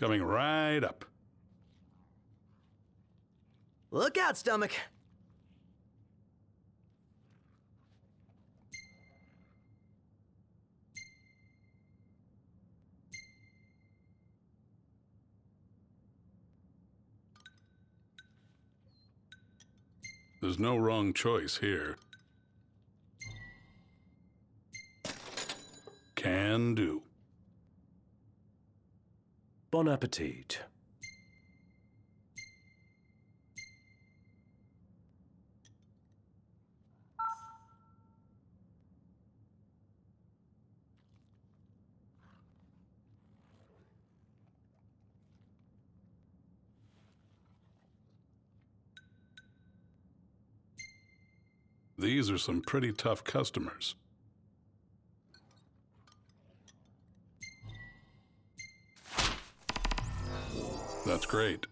coming right up. Look out, stomach. There's no wrong choice here. Can do. Bon appetit. These are some pretty tough customers. That's great.